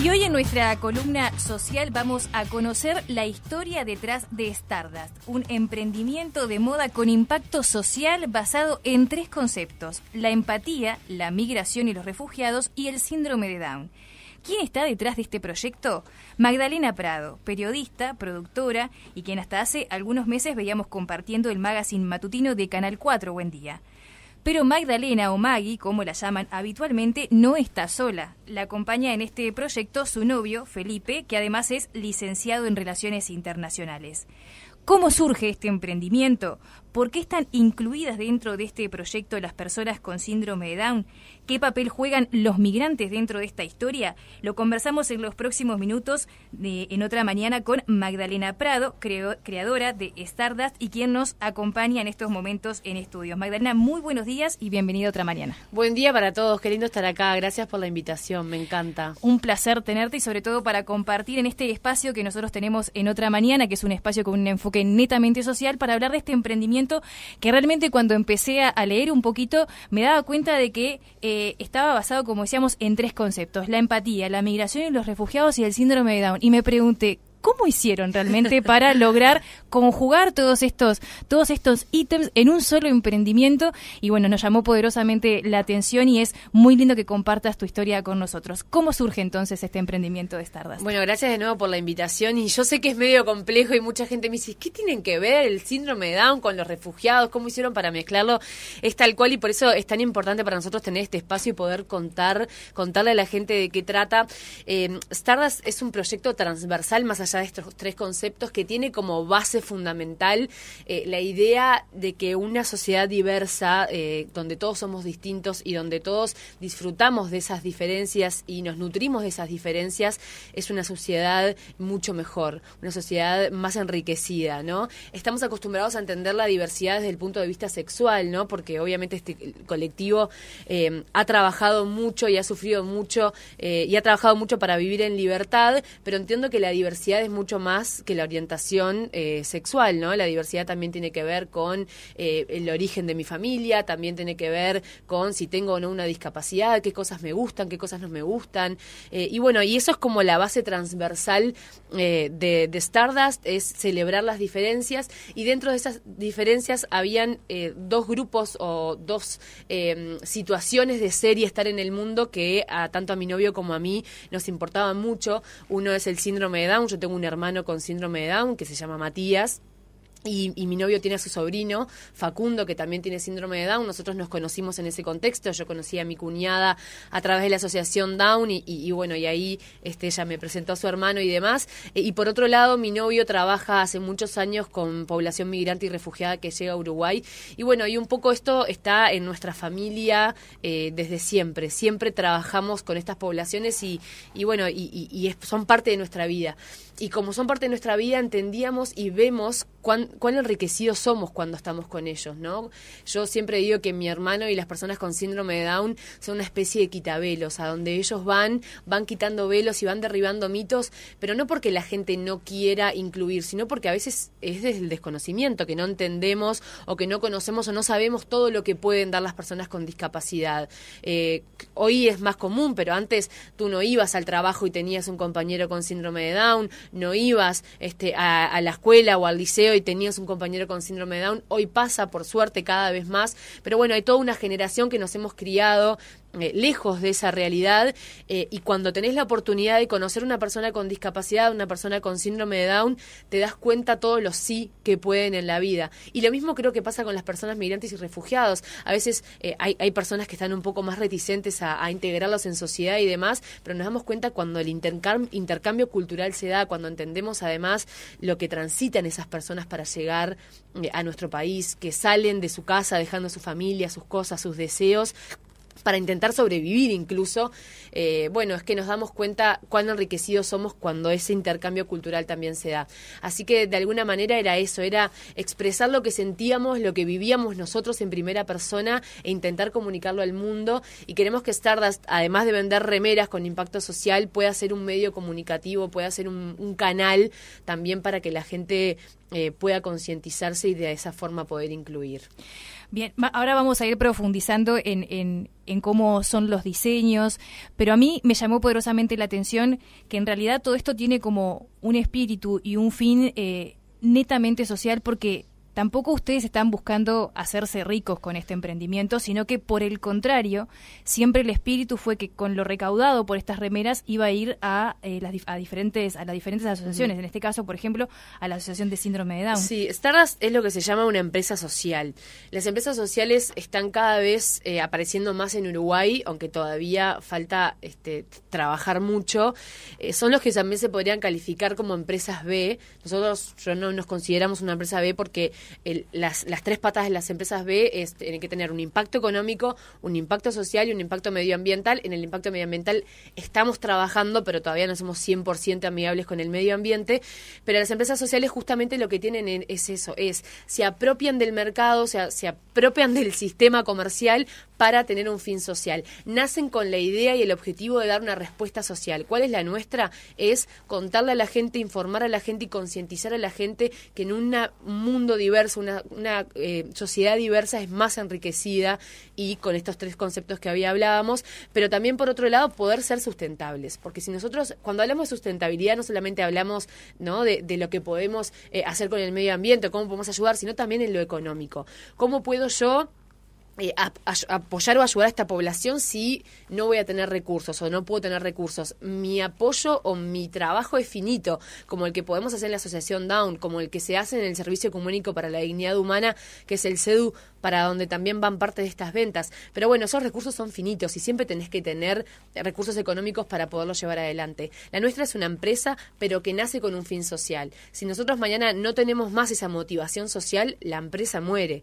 Y hoy en nuestra columna social vamos a conocer la historia detrás de Stardust, un emprendimiento de moda con impacto social basado en tres conceptos, la empatía, la migración y los refugiados y el síndrome de Down. ¿Quién está detrás de este proyecto? Magdalena Prado, periodista, productora y quien hasta hace algunos meses veíamos compartiendo el magazine matutino de Canal 4 Buen Día. Pero Magdalena o Maggie, como la llaman habitualmente, no está sola. La acompaña en este proyecto su novio, Felipe, que además es licenciado en Relaciones Internacionales. ¿Cómo surge este emprendimiento? ¿Por qué están incluidas dentro de este proyecto las personas con síndrome de Down? ¿Qué papel juegan los migrantes dentro de esta historia? Lo conversamos en los próximos minutos de, eh, en otra mañana con Magdalena Prado, creadora de Stardust y quien nos acompaña en estos momentos en estudios. Magdalena, muy buenos días y bienvenida otra mañana. Buen día para todos, qué lindo estar acá. Gracias por la invitación, me encanta. Un placer tenerte y sobre todo para compartir en este espacio que nosotros tenemos en otra mañana, que es un espacio con un enfoque netamente social para hablar de este emprendimiento que realmente cuando empecé a, leer un poquito me daba cuenta de que eh, estaba basado, como decíamos, en tres conceptos, la empatía, la migración y los refugiados y el síndrome de Down. Y me pregunté, ¿Cómo hicieron realmente para lograr conjugar todos estos, todos estos ítems en un solo emprendimiento? Y bueno, nos llamó poderosamente la atención y es muy lindo que compartas tu historia con nosotros. ¿Cómo surge entonces este emprendimiento de Stardust? Bueno, gracias de nuevo por la invitación y yo sé que es medio complejo y mucha gente me dice, ¿qué tienen que ver el síndrome de Down con los refugiados? ¿Cómo hicieron para mezclarlo? Es tal cual y por eso es tan importante para nosotros tener este espacio y poder contar, contarle a la gente de qué trata. Eh, es un proyecto transversal más allá estos tres conceptos, que tiene como base fundamental eh, la idea de que una sociedad diversa, eh, donde todos somos distintos y donde todos disfrutamos de esas diferencias y nos nutrimos de esas diferencias, es una sociedad mucho mejor, una sociedad más enriquecida, ¿no? Estamos acostumbrados a entender la diversidad desde el punto de vista sexual, ¿no? Porque obviamente este colectivo eh, ha trabajado mucho y ha sufrido mucho y ha trabajado mucho para vivir en libertad, pero entiendo que la diversidad es mucho más que la orientación eh, sexual, ¿no? La diversidad también tiene que ver con eh, el origen de mi familia, también tiene que ver con si tengo o no una discapacidad, qué cosas me gustan, qué cosas no me gustan. Eh, y bueno, y eso es como la base transversal de, Stardust, es celebrar las diferencias. Y dentro de esas diferencias habían dos grupos o dos em, situaciones de ser y estar en el mundo que a, tanto a mi novio como a mí nos importaban mucho. Uno es el síndrome de Down, yo un hermano con síndrome de Down que se llama Matías, y, mi novio tiene a su sobrino, Facundo, que también tiene síndrome de Down. Nosotros nos conocimos en ese contexto. Yo conocí a mi cuñada a través de la asociación Down y, bueno, y ahí este, ella me presentó a su hermano y demás. Eh, y por otro lado, mi novio trabaja hace muchos años con población migrante y refugiada que llega a Uruguay. Y bueno, y un poco esto está en nuestra familia eh, desde siempre. Siempre trabajamos con estas poblaciones y, y bueno, y, son parte de nuestra vida. Y como son parte de nuestra vida, entendíamos y vemos cuán cuán enriquecidos somos cuando estamos con ellos, ¿no? Yo siempre digo que mi hermano y las personas con síndrome de Down son una especie de quitabelos, a donde ellos van, van quitando velos y van derribando mitos, pero no porque la gente no quiera incluir, sino porque a veces es desde el desconocimiento, que no entendemos o que no conocemos o no sabemos todo lo que pueden dar las personas con discapacidad. Eh, hoy es más común, pero antes tú no ibas al trabajo y tenías un compañero con síndrome de Down, no ibas este, a, la escuela o al liceo y tenías tenías un compañero con síndrome de Down, hoy pasa por suerte cada vez más, pero bueno, hay toda una generación que nos hemos criado eh, lejos de esa realidad eh, y cuando tenés la oportunidad de conocer una persona con discapacidad, una persona con síndrome de Down, te das cuenta todos los sí que pueden en la vida. Y lo mismo creo que pasa con las personas migrantes y refugiados. A veces eh, hay, personas que están un poco más reticentes a, integrarlos en sociedad y demás, pero nos damos cuenta cuando el intercambio, intercambio cultural se da, cuando entendemos además lo que transitan esas personas para llegar a nuestro país, que salen de su casa dejando su familia, sus cosas, sus deseos para intentar sobrevivir incluso, eh, bueno, es que nos damos cuenta cuán enriquecidos somos cuando ese intercambio cultural también se da. Así que de alguna manera era eso, era expresar lo que sentíamos, lo que vivíamos nosotros en primera persona e intentar comunicarlo al mundo. Y queremos que Stardust, además de vender remeras con impacto social, pueda ser un medio comunicativo, pueda ser un, canal también para que la gente eh, pueda concientizarse y de esa forma poder incluir. Bien, ahora vamos a ir profundizando en, cómo son los diseños, pero a mí me llamó poderosamente la atención que en realidad todo esto tiene como un espíritu y un fin eh, netamente social porque tampoco ustedes están buscando hacerse ricos con este emprendimiento, sino que por el contrario, siempre el espíritu fue que con lo recaudado por estas remeras iba a ir a, eh, las, a, diferentes, a las diferentes asociaciones, en este caso, por ejemplo, a la Asociación de Síndrome de Down. Sí, Stardust es lo que se llama una empresa social. Las empresas sociales están cada vez eh, apareciendo más en Uruguay, aunque todavía falta este, trabajar mucho. Eh, son los que también se podrían calificar como empresas B. Nosotros no nos consideramos una empresa B porque las, tres patas de las empresas B es, tienen que tener un impacto económico, un impacto social y un impacto medioambiental. En el impacto medioambiental estamos trabajando, pero todavía no somos 100% amigables con el medio ambiente. Pero las empresas sociales justamente lo que tienen es eso, es se apropian del mercado, se apropian del sistema comercial para tener un fin social. Nacen con la idea y el objetivo de dar una respuesta social. ¿Cuál es la nuestra? Es contarle a la gente, informar a la gente y concientizar a la gente que en un mundo diverso, una, eh, sociedad diversa es más enriquecida y con estos tres conceptos que había hablábamos, pero también por otro lado poder ser sustentables, porque si nosotros cuando hablamos de sustentabilidad no solamente hablamos ¿no? de, lo que podemos eh, hacer con el medio ambiente, cómo podemos ayudar, sino también en lo económico. ¿Cómo puedo yo apoyar o ayudar a esta población si no voy a tener recursos o no puedo tener recursos. Mi apoyo o mi trabajo es finito, como el que podemos hacer en la Asociación Down, como el que se hace en el Servicio Comunico para la Dignidad Humana, que es el CEDU, para donde también van parte de estas ventas. Pero bueno, esos recursos son finitos y siempre tenés que tener recursos económicos para poderlos llevar adelante. La nuestra es una empresa, pero que nace con un fin social. Si nosotros mañana no tenemos más esa motivación social, la empresa muere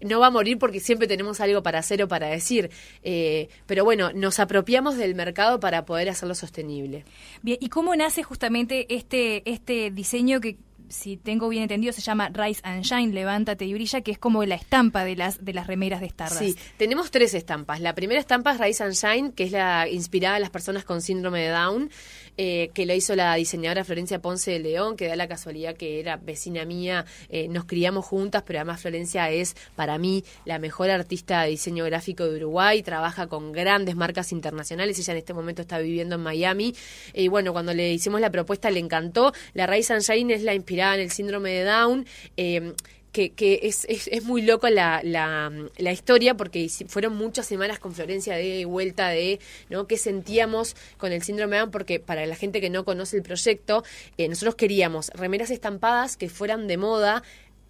no va a morir porque siempre tenemos algo para hacer o para decir. Eh, pero bueno, nos apropiamos del mercado para poder hacerlo sostenible. Bien, ¿y cómo nace justamente este, este diseño que, si tengo bien entendido, se llama Rise and Shine, Levántate y Brilla, que es como la estampa de las, de las remeras de Stardust. Sí, tenemos tres estampas. La primera estampa es Rise and Shine, que es la inspirada a las personas con síndrome de Down. Eh, que lo hizo la diseñadora Florencia Ponce de León, que da la casualidad que era vecina mía, eh, nos criamos juntas, pero además Florencia es para mí la mejor artista de diseño gráfico de Uruguay, trabaja con grandes marcas internacionales, ella en este momento está viviendo en Miami, y bueno, cuando le hicimos la propuesta le encantó, la Raíz Sunshine es la inspirada en el síndrome de Down, eh, que, es, es, muy loco la, la, historia porque fueron muchas semanas con Florencia de vuelta de no qué sentíamos con el síndrome de porque para la gente que no conoce el proyecto eh, nosotros queríamos remeras estampadas que fueran de moda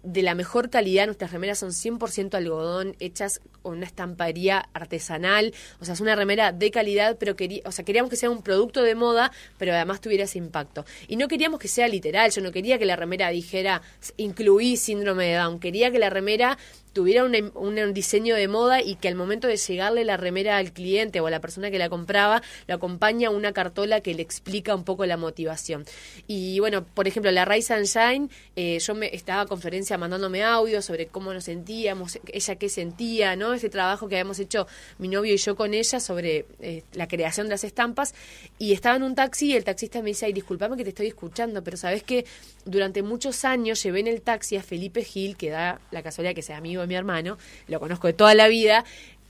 de la mejor calidad, nuestras remeras son 100% algodón, hechas con una estamparía artesanal, o sea, es una remera de calidad, pero o sea, queríamos que sea un producto de moda, pero además tuviera ese impacto. Y no queríamos que sea literal, yo no quería que la remera dijera incluí síndrome de Down, quería que la remera tuviera em, un, diseño de moda y que al momento de llegarle la remera al cliente o a la persona que la compraba, lo acompaña una cartola que le explica un poco la motivación. Y bueno, por ejemplo, la Rise and Shine, eh, yo me estaba a conferencia mandándome audio sobre cómo nos sentíamos, ella qué sentía, ¿no? Ese trabajo que habíamos hecho mi novio y yo con ella sobre eh, la creación de las estampas. Y estaba en un taxi y el taxista me dice, ay, disculpame que te estoy escuchando, pero sabes que durante muchos años llevé en el taxi a Felipe Gil, que da la casualidad que sea amigo de mi hermano, lo conozco de toda la vida,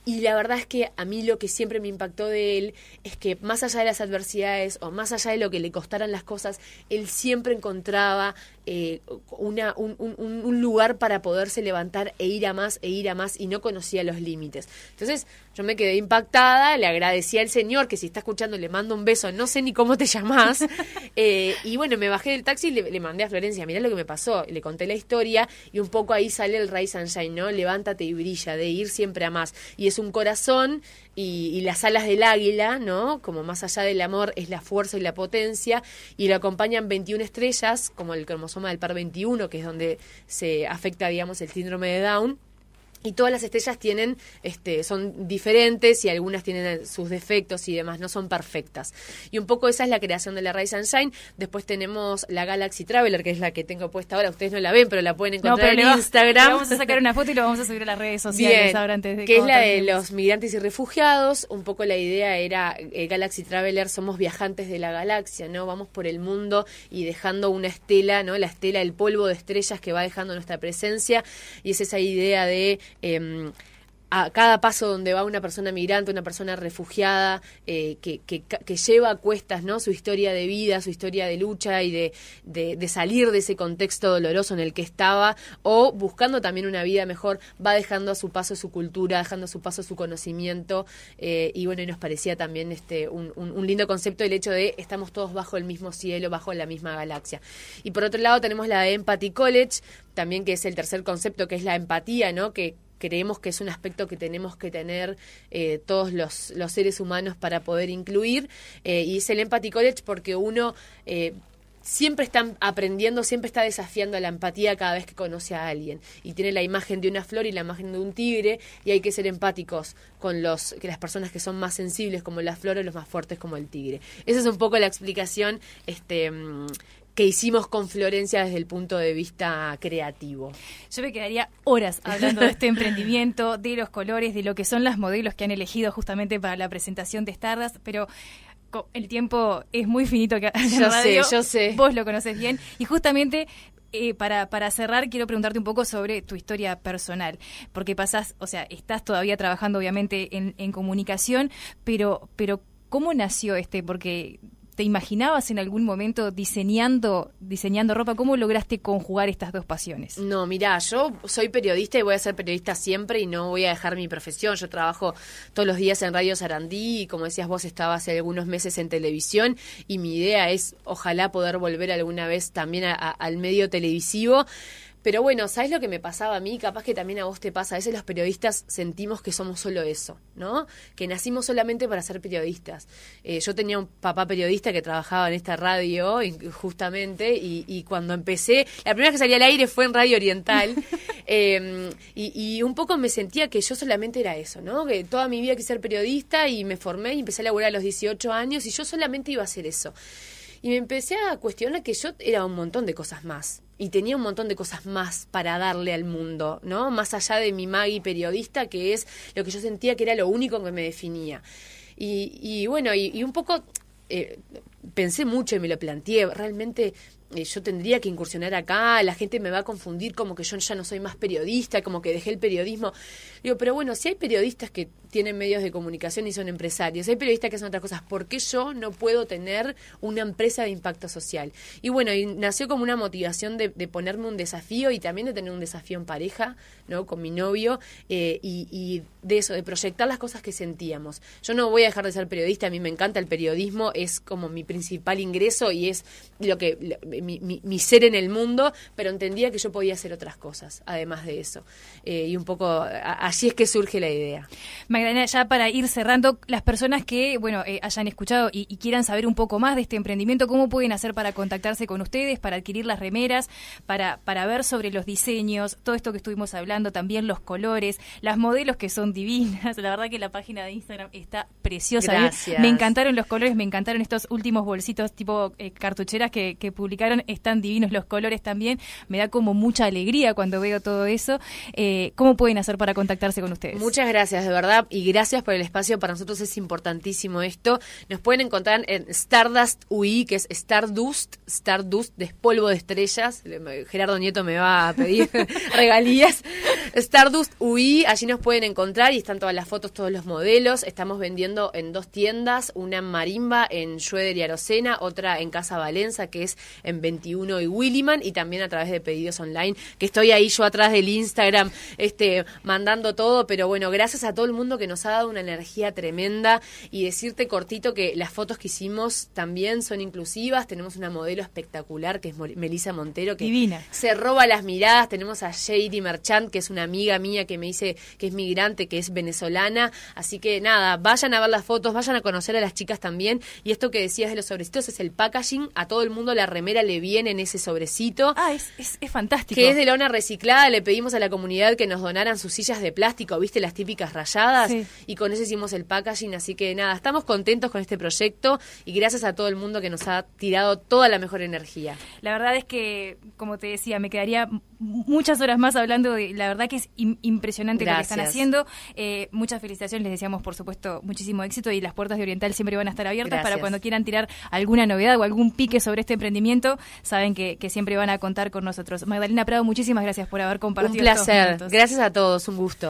y la verdad es que a mí lo que siempre me impactó de él es que más allá de las adversidades o más allá de lo que le costaran las cosas, él siempre encontraba eh, una, un, lugar para poderse levantar e ir a más, e ir a más, y no conocía los límites. Entonces yo me quedé impactada, le agradecí al señor que si está escuchando le mando un beso, no sé ni cómo te llamás, eh, y bueno, me bajé del taxi y le, mandé a Florencia, mirá lo que me pasó, le conté la historia y un poco ahí sale el Ray Sunshine, ¿no? Levántate y brilla, de ir siempre a más. Y es un corazón y, las alas del águila, ¿no? Como más allá del amor es la fuerza y la potencia, y lo acompañan 21 estrellas, como el cromosoma del par 21, que es donde se afecta, digamos, el síndrome de Down y todas las estrellas tienen este son diferentes y algunas tienen eh, sus defectos y demás no son perfectas y un poco esa es la creación de la Ray Sunshine después tenemos la Galaxy Traveler que es la que tengo puesta ahora ustedes no la ven pero la pueden encontrar en Instagram vamos a sacar una foto y lo vamos a subir a las redes sociales ahora antes de que es la de los migrantes y refugiados un poco la idea era eh, Galaxy Traveler somos viajantes de la galaxia no vamos por el mundo y dejando una estela no la estela el polvo de estrellas que va dejando nuestra presencia y es esa idea de eh, a cada paso donde va una persona migrante, una persona refugiada, eh, que, lleva a cuestas ¿no? su historia de vida, su historia de lucha y de, salir de ese contexto doloroso en el que estaba, o buscando también una vida mejor, va dejando a su paso su cultura, dejando a su paso su conocimiento, eh, y bueno, y nos parecía también este un, lindo concepto el hecho de estamos todos bajo el mismo cielo, bajo la misma galaxia. Y por otro lado tenemos la Empathy College, también que es el tercer concepto, que es la empatía, ¿no? Que, creemos que es un aspecto que tenemos que tener eh, todos los, seres humanos para poder incluir. Eh, y es el Empathy College porque uno eh, siempre está aprendiendo, siempre está desafiando la empatía cada vez que conoce a alguien. Y tiene la imagen de una flor y la imagen de un tigre, y hay que ser empáticos con los, que las personas que son más sensibles como la flor o los más fuertes como el tigre. Esa es un poco la explicación este, mm, que hicimos con Florencia desde el punto de vista creativo. Yo me quedaría horas hablando de este emprendimiento, de los colores, de lo que son las modelos que han elegido justamente para la presentación de Stardust, pero el tiempo es muy finito que yo sé, yo sé. Vos lo conoces bien y justamente eh, para, para cerrar, quiero preguntarte un poco sobre tu historia personal, porque pasas, o sea, estás todavía trabajando obviamente en, comunicación, pero, pero ¿cómo nació este? Porque te imaginabas en algún momento diseñando, diseñando ropa? ¿Cómo lograste conjugar estas dos pasiones? No, mira, yo soy periodista y voy a ser periodista siempre y no voy a dejar mi profesión. Yo trabajo todos los días en Radio Sarandí y como decías vos estaba hace algunos meses en televisión y mi idea es ojalá poder volver alguna vez también al medio televisivo. Pero bueno, ¿sabes lo que me pasaba a mí? Capaz que también a vos te pasa. A veces los periodistas sentimos que somos solo eso, ¿no? Que nacimos solamente para ser periodistas. Eh, yo tenía un papá periodista que trabajaba en esta radio, justamente, y, cuando empecé, la primera que salí al aire fue en Radio Oriental, em, y, un poco me sentía que yo solamente era eso, ¿no? Que toda mi vida quise ser periodista y me formé y empecé a laburar a los 18 años y yo solamente iba a hacer eso. Y me empecé a cuestionar que yo era un montón de cosas más y tenía un montón de cosas más para darle al mundo, ¿no? Más allá de mi magui periodista, que es lo que yo sentía que era lo único que me definía. Y, bueno, y, un poco eh, pensé mucho y me lo planteé, realmente eh, yo tendría que incursionar acá, la gente me va a confundir como que yo ya no soy más periodista, como que dejé el periodismo. Digo, pero bueno, si hay periodistas que tienen medios de comunicación y son empresarios, hay periodistas que hacen otras cosas, ¿por qué yo no puedo tener una empresa de impacto social? Y bueno, y nació como una motivación de, ponerme un desafío y también de tener un desafío en pareja, ¿no? Con mi novio eh, y, y de eso, de proyectar las cosas que sentíamos. Yo no voy a dejar de ser periodista, a mí me encanta el periodismo, es como mi principal ingreso y es lo que mi, ser en el mundo, pero entendía que yo podía hacer otras cosas, además de eso. Eh, y un poco así es que surge la idea. Magdalena, ya para ir cerrando, las personas que bueno eh, hayan escuchado y, quieran saber un poco más de este emprendimiento, ¿cómo pueden hacer para contactarse con ustedes, para adquirir las remeras, para, para ver sobre los diseños, todo esto que estuvimos hablando, también los colores, las modelos que son divinas? La verdad que la página de Instagram está preciosa. ¿eh? Me encantaron los colores, me encantaron estos últimos bolsitos tipo eh, cartucheras que, publicaron están divinos los colores también. Me da como mucha alegría cuando veo todo eso. Eh, ¿Cómo pueden hacer para contactarse con ustedes? Muchas gracias, de verdad, y gracias por el espacio. Para nosotros es importantísimo esto. Nos pueden encontrar en Stardust UI, que es Stardust, Stardust, despolvo de estrellas. Gerardo Nieto me va a pedir regalías. Stardust UI, allí nos pueden encontrar y están todas las fotos, todos los modelos. Estamos vendiendo en dos tiendas, una en Marimba, en Schroeder y cena otra en Casa Valenza, que es en 21 y Williman, y también a través de pedidos online, que estoy ahí yo atrás del Instagram, este, mandando todo, pero bueno, gracias a todo el mundo que nos ha dado una energía tremenda y decirte cortito que las fotos que hicimos también son inclusivas, tenemos una modelo espectacular que es Melisa Montero, que se roba las miradas, tenemos a Shady Merchant, que es una amiga mía que me dice que es migrante, que es venezolana, así que nada, vayan a ver las fotos, vayan a conocer a las chicas también, y esto que decías de los sobrecitos es el packaging. A todo el mundo la remera le viene en ese sobrecito. Ah, es, fantástico. Que es de lona reciclada. Le pedimos a la comunidad que nos donaran sus sillas de plástico, ¿viste? Las típicas rayadas. Y con eso hicimos el packaging. Así que nada, estamos contentos con este proyecto y gracias a todo el mundo que nos ha tirado toda la mejor energía. La verdad es que, como te decía, me quedaría muchas horas más hablando de la verdad que es impresionante lo que están haciendo. Eh, muchas felicitaciones, les decíamos por supuesto muchísimo éxito y las puertas de Oriental siempre van a estar abiertas para cuando quieran tirar alguna novedad o algún pique sobre este emprendimiento, saben que, siempre van a contar con nosotros. Magdalena Prado, muchísimas gracias por haber compartido. Un placer. Gracias a todos, un gusto.